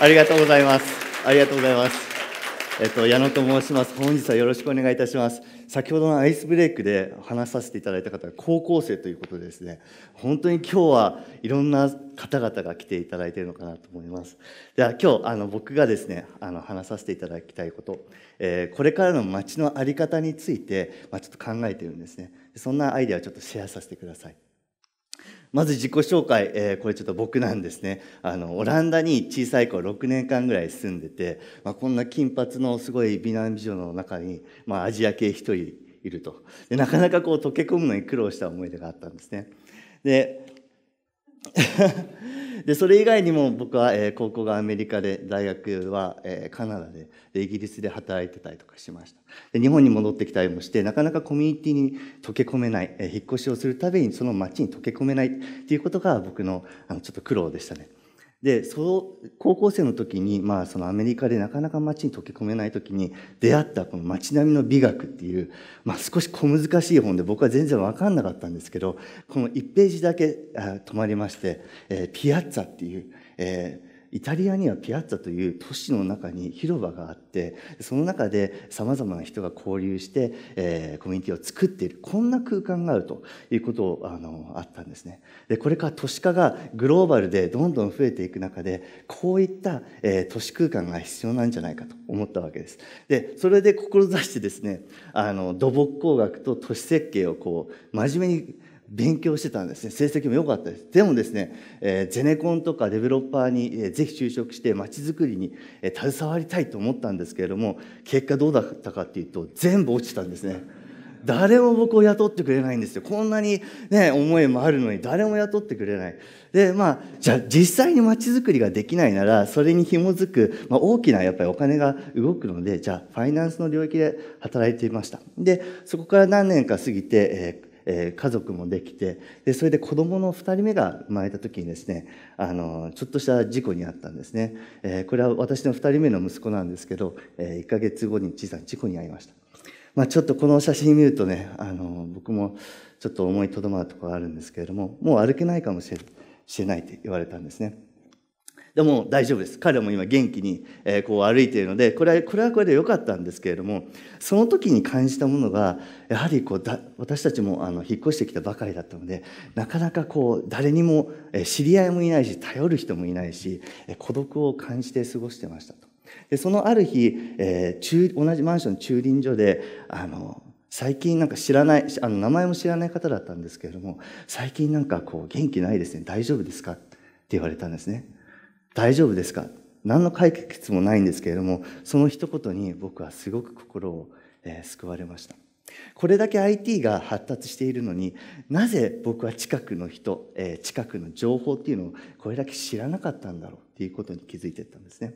ありがとうございます。ありがとうございます。えっと、矢野と申します。本日はよろしくお願いいたします。先ほどのアイスブレイクで話させていただいた方が高校生ということでですね、本当に今日はいろんな方々が来ていただいているのかなと思います。では今日、あの僕がですね、あの話させていただきたいこと、えー、これからの街の在り方について、まあ、ちょっと考えてるんですね。そんなアイデアをちょっとシェアさせてください。まず自己紹介、えー、これちょっと僕なんですねあのオランダに小さい頃6年間ぐらい住んでて、まあ、こんな金髪のすごい美男美女の中に、まあ、アジア系1人いるとでなかなかこう溶け込むのに苦労した思い出があったんですねででそれ以外にも僕は、えー、高校がアメリカで大学は、えー、カナダででイギリスで働いてたりとかしましたで日本に戻ってきたりもしてなかなかコミュニティに溶け込めない、えー、引っ越しをするたびにその街に溶け込めないっていうことが僕のあのちょっと苦労でしたねで、そう、高校生の時に、まあ、そのアメリカでなかなか街に溶け込めない時に出会ったこの街並みの美学っていう、まあ、少し小難しい本で僕は全然わかんなかったんですけど、この1ページだけあ止まりまして、えー、ピアッツァっていう、えーイタリアにはピアッツァという都市の中に広場があってその中でさまざまな人が交流して、えー、コミュニティを作っているこんな空間があるということをあのあったんですねでこれから都市化がグローバルでどんどん増えていく中でこういった、えー、都市空間が必要なんじゃないかと思ったわけですでそれで志してですねあの土木工学と都市設計をこう真面目に勉強してたんですね。成績も良かったです。でもですね、えー、ゼネコンとかデベロッパーに、えー、ぜひ就職してまちづくりに、えー、携わりたいと思ったんですけれども、結果どうだったかっていうと、全部落ちたんですね。誰も僕を雇ってくれないんですよ。こんなにね、思いもあるのに誰も雇ってくれない。で、まあ、じゃあ実際にまちづくりができないなら、それに紐づく、まあ、大きなやっぱりお金が動くので、じゃあファイナンスの領域で働いていました。で、そこから何年か過ぎて、えーえー、家族もできてでそれで子供の2人目が生まれた時にですねあのちょっとした事故に遭ったんですね、えー、これは私の2人目の息子なんですけど、えー、1ヶ月後に小さな事故に遭いました、まあ、ちょっとこの写真見るとねあの僕もちょっと思いとどまるところがあるんですけれどももう歩けないかもしれないって言われたんですねでも大丈夫です。彼も今元気にこう歩いているので、これは、これはこれで良かったんですけれども、その時に感じたものが、やはりこうだ私たちもあの引っ越してきたばかりだったので、なかなかこう誰にも知り合いもいないし、頼る人もいないし、孤独を感じて過ごしてましたと。で、そのある日、えー、中同じマンション駐輪所で、あの、最近なんか知らない、あの名前も知らない方だったんですけれども、最近なんかこう元気ないですね、大丈夫ですかって言われたんですね。大丈夫ですか何の解決もないんですけれども、その一言に僕はすごく心を救われました。これだけ IT が発達しているのになぜ僕は近くの人、え近くの情報っていうのをこれだけ知らなかったんだろうっていうことに気づいてったんですね。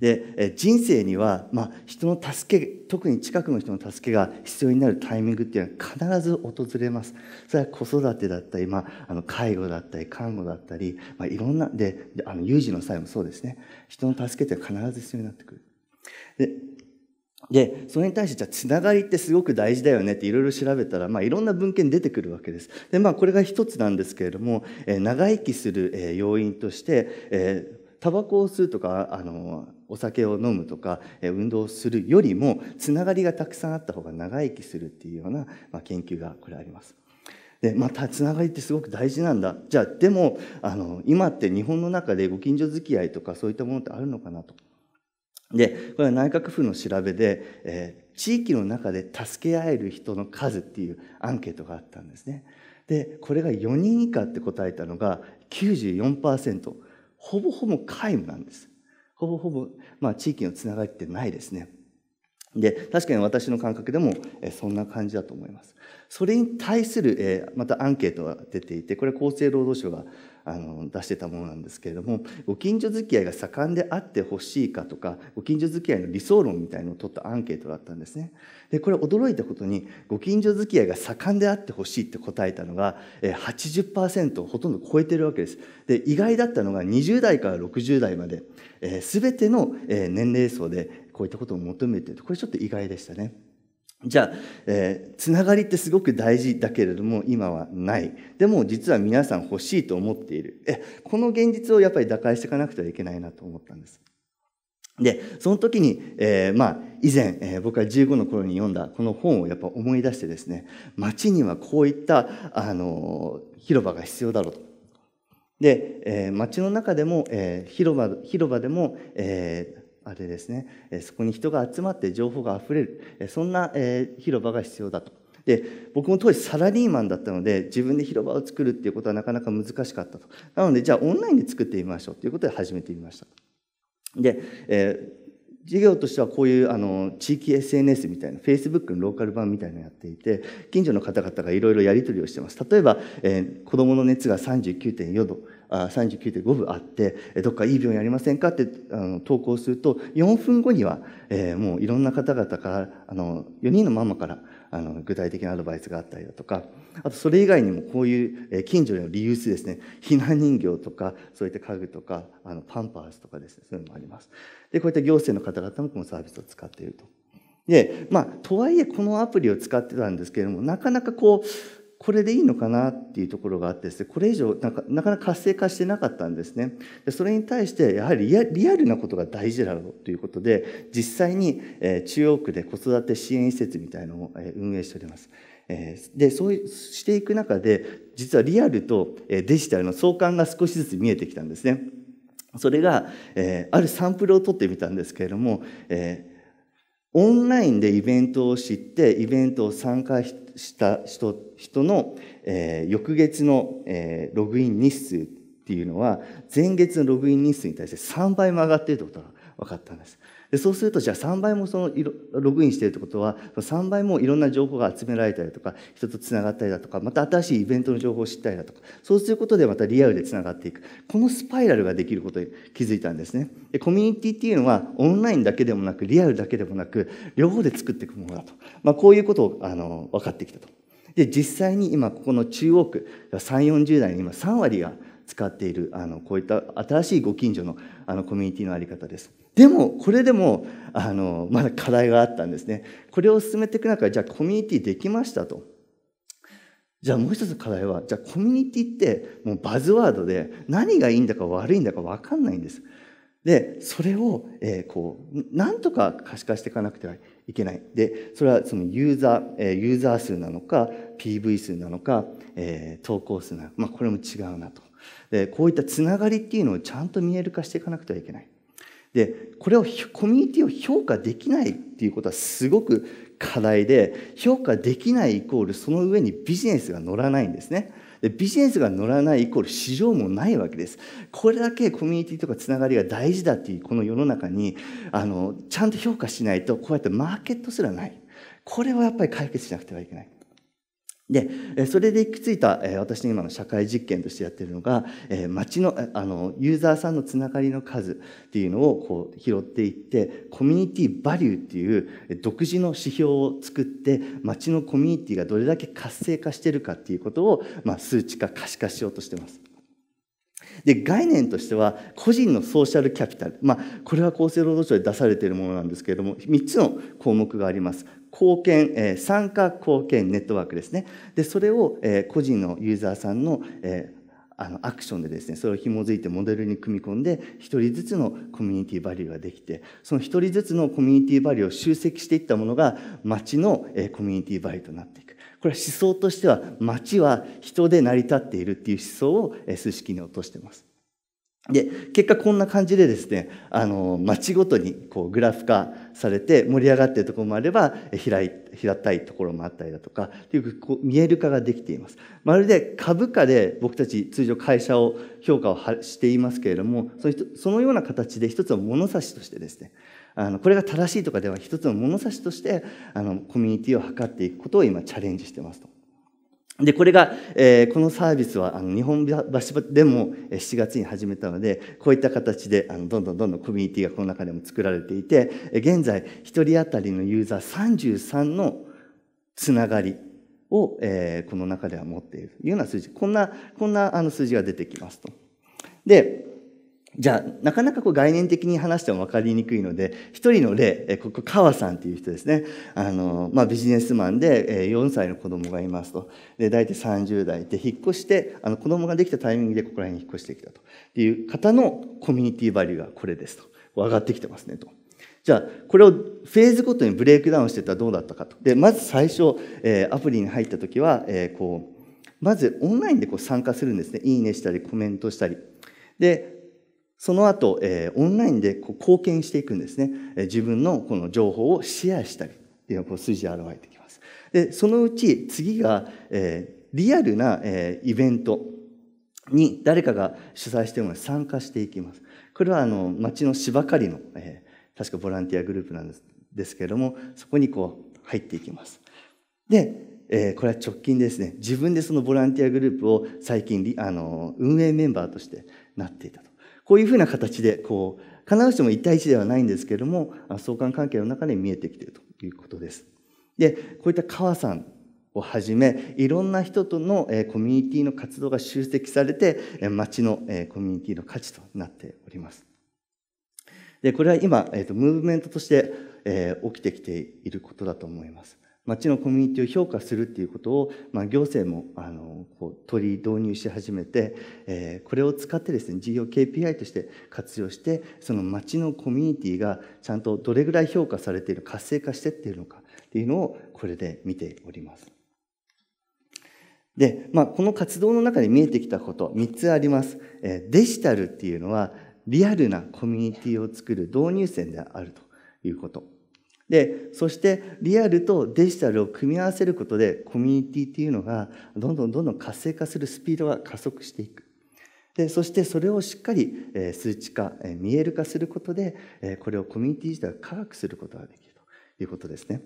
で人生には、まあ、人の助け特に近くの人の助けが必要になるタイミングっていうのは必ず訪れますそれは子育てだったり、まあ、あの介護だったり看護だったり、まあ、いろんなであの有事の際もそうですね人の助けって必ず必要になってくるででそれに対してじゃあつながりってすごく大事だよねっていろいろ調べたら、まあ、いろんな文献出てくるわけですで、まあ、これが一つなんですけれども、え長生きする要因として、えータバコを吸うとかあのお酒を飲むとか運動するよりもつながりがたくさんあった方が長生きするっていうような、まあ、研究がこれあります。でまたつながりってすごく大事なんだじゃあでもあの今って日本の中でご近所付き合いとかそういったものってあるのかなと。でこれは内閣府の調べで、えー、地域の中で助け合える人の数っていうアンケートがあったんですね。でこれが4人以下って答えたのが94%。ほぼほぼ皆無なんです。ほぼほぼ、まあ、地域のつながりってないですね。で、確かに私の感覚でも、えそんな感じだと思います。それに対する、えまたアンケートが出ていて、これは厚生労働省があの出してたものなんですけれども、ご近所付き合いが盛んであってほしいかとか、ご近所付き合いの理想論みたいのを取ったアンケートだったんですね。で、これ驚いたことに、ご近所付き合いが盛んであってほしいって答えたのが、え80%をほとんど超えてるわけです。で、意外だったのが20代から60代まで、す、べ、ての年齢層でこういったことを求めてるこれちょっと意外でしたね。じゃあ、えー、つながりってすごく大事だけれども、今はない。でも、実は皆さん欲しいと思っている。え、この現実をやっぱり打開していかなくてはいけないなと思ったんです。で、その時に、えー、まあ、以前、えー、僕が15の頃に読んだこの本をやっぱ思い出してですね、街にはこういった、あの広場が必要だろうと。で、えー、街の中でも、えー、広場、広場でも、えー、あれですね、そこに人が集まって情報があふれる、そんな広場が必要だと。で僕も当時サラリーマンだったので自分で広場を作るっていうことはなかなか難しかったとなのでじゃあオンラインで作ってみましょうということで始めてみましたで、えー、事業としてはこういうあの地域 SNS みたいな Facebook のローカル版みたいなのやっていて近所の方々がいろいろやり取りをしてます例えば、えー、子どもの熱が39.4度39.5部あってどっかいい病院ありませんかってあの投稿すると4分後には、えー、もういろんな方々からあの4人のママからあの具体的なアドバイスがあったりだとかあとそれ以外にもこういう近所のリユースですねひな人形とかそういった家具とかあのパンパースとかですねそういうのもあります。でこういった行政の方々もこのサービスを使っていると。でまあ、とはいえこのアプリを使ってたんですけれどもなかなかこうこれでいいのかなっていうところがあってですね、これ以上なかなか活性化してなかったんですね。でそれに対して、やはりリアルなことが大事だろうということで、実際に中央区で子育て支援施設みたいのを運営しております。でそうしていく中で実はリアルとデジタルの相関が少しずつ見えてきたんですね。それが、えあるサンプルを取ってみたんですけれども、えオンラインでイベントを知って、イベントを参加した人人の、えー、翌月の、えー、ログイン日数っていうのは、前月のログイン日数に対して3倍も上がっているってことなの。分かったんです。でそうするとじゃあ3倍もそのログインしてるってことは3倍もいろんな情報が集められたりとか人とつながったりだとかまた新しいイベントの情報を知ったりだとかそうすることでまたリアルでつながっていくこのスパイラルができることに気づいたんですねでコミュニティっていうのはオンラインだけでもなくリアルだけでもなく両方で作っていくものだと、まあ、こういうことをあの分かってきたとで実際に今ここの中央区3 4 0代に今3割が使っているあのこういった新しいご近所のあのコミュニティの在り方です。でもこれでもあのまだ課題があったんですねこれを進めていく中でじゃあコミュニティできましたとじゃあもう一つ課題はじゃあコミュニティってもうバズワードで何がいいんだか悪いんだか分かんないんですでそれを、えー、こうなんとか可視化していかなくてはいけないでそれはそのユーザー、えー、ユーザー数なのか PV 数なのか、えー、投稿数なのか、まあ、これも違うなとでこういったつながりっていうのをちゃんと見える化していかなくてはいけないでこれをコミュニティを評価できないっていうことはすごく課題で評価できないイコールその上にビジネスが乗らないんですね。でビジネスが乗らないイコール市場もないわけです。これだけコミュニティとかつながりが大事だっていうこの世の中にあのちゃんと評価しないとこうやってマーケットすらない。これはやっぱり解決しなくてはいけない。でそれで行き着いた私の今の社会実験としてやってるのが街のあのユーザーさんのつながりの数っていうのをこう拾っていってコミュニティバリューっていう独自の指標を作って街のコミュニティがどれだけ活性化してるかっていうことを、まあ、数値化可視化しようとしてます。で概念としては個人のソーシャルキャピタル、まあ、これは厚生労働省で出されているものなんですけれども3つの項目があります貢献、えー、参加貢献ネットワークですね。で、それを、えー、個人のユーザーさんの、えーあのアクションでですねそれを紐づいてモデルに組み込んで1人ずつのコミュニティバリューができてその1人ずつのコミュニティバリューを集積していったものが町の、えコミュニティバリューとなっていくこれは思想としては町は人で成り立っているっていう思想を、え数式に落としてます。で結果こんな感じでですねあの町ごとにこうグラフ化されて盛り上がっているところもあれば平い平たいところもあったりだとかというこう見える化ができていますまるで株価で僕たち通常会社を評価をしていますけれどもそのそのような形で一つの物差しとしてですねあのこれが正しいとかでは一つの物差しとしてあのコミュニティを図っていくことを今チャレンジしていますと。で、これが、えー、このサービスは、あの、日本橋でも7月に始めたので、こういった形で、あの、どんどんどんどんコミュニティがこの中でも作られていて、現在、1人当たりのユーザー33のつながりを、えー、この中では持っているというような数字。こんな、こんな、あの、数字が出てきますと。で、じゃあ、なかなかこう概念的に話しても分かりにくいので、一人の例、ここ、川さんっていう人ですね。あの、まあ、ビジネスマンで、4歳の子供がいますと。で、大体30代で、引っ越して、あの、子供ができたタイミングでここら辺に引っ越してきたと。っていう方のコミュニティバリューがこれですと。上がってきてますねと。じゃあ、これをフェーズごとにブレイクダウンしていったらどうだったかと。で、まず最初、えアプリに入った時は、えこう、まずオンラインでこう参加するんですね。いいねしたり、コメントしたり。で、その後、えー、オンラインでこう貢献していくんですね。えー、自分のこの情報をシェアしたりっていうのがこう数字で表れてきます。で、そのうち次が、えー、リアルな、えー、イベントに誰かが主催しても参加していきます。これはあの町の芝刈りの、えー、確かボランティアグループなんですですけれども、そこにこう入っていきます。で、えー、これは直近ですね、自分でそのボランティアグループを最近あの運営メンバーとしてなっていたと。こういうふうな形で、こう、必ずしも一対一ではないんですけれども、相関関係の中で見えてきているということです。で、こういった川さんをはじめ、いろんな人とのコミュニティの活動が集積されて、町のコミュニティの価値となっております。で、これは今、ムーブメントとして起きてきていることだと思います。町のコミュニティを評価するっていうことを、まあ、行政もあのこう取り導入し始めて、えー、これを使ってですね事業 KPI として活用してその町のコミュニティがちゃんとどれぐらい評価されている活性化してっているのかっていうのをこれで見ております。で、まあ、この活動の中で見えてきたこと3つあります。えー、デジタルっていうのはリアルなコミュニティを作る導入線であるということ。でそしてリアルとデジタルを組み合わせることでコミュニティっていうのがどんどんどんどん活性化するスピードが加速していくでそしてそれをしっかり数値化見える化することでこれをコミュニティ自体を科学することができるということですね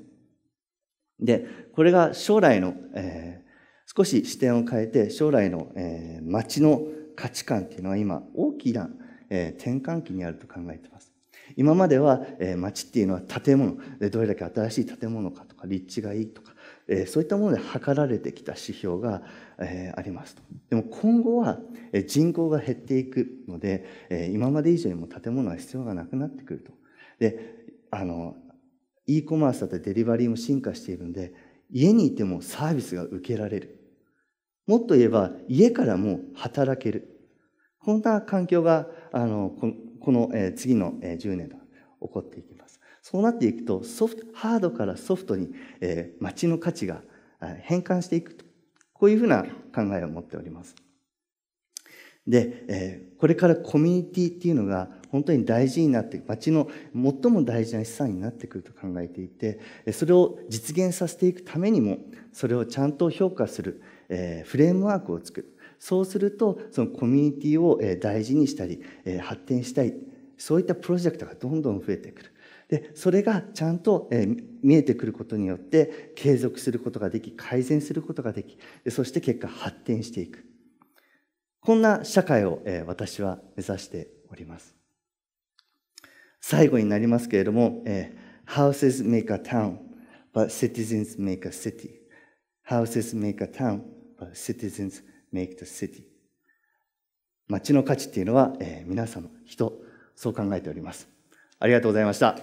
でこれが将来の、えー、少し視点を変えて将来の、えー、街の価値観っていうのは今大きな、え転換期にあると考えてます今までは、えー、町っていうのは建物どれだけ新しい建物かとか立地がいいとか、えー、そういったもので測られてきた指標が、えー、ありますとでも今後は、えー、人口が減っていくので、えー、今まで以上にも建物は必要がなくなってくるとであの e コマースだったりデリバリーも進化しているので家にいてもサービスが受けられるもっと言えば家からも働けるこんな環境があのこの次の10年が起こっていきます。そうなっていくとソフトハードからソフトに、え街の価値が変換していくとこういうふうな考えを持っております。で、えこれからコミュニティっていうのが本当に大事になって街の最も大事な資産になってくると考えていてそれを実現させていくためにもそれをちゃんと評価する、えフレームワークを作るそうするとそのコミュニティを大事にしたり発展したいそういったプロジェクトがどんどん増えてくる。でそれがちゃんと見えてくることによって継続することができ改善することができそして結果発展していくこんな社会を私は目指しております最後になりますけれども Houses make a town but citizens make a city Houses make a town but citizens make the city。街の価値っていうのは、えー、皆様、人、そう考えております。ありがとうございました。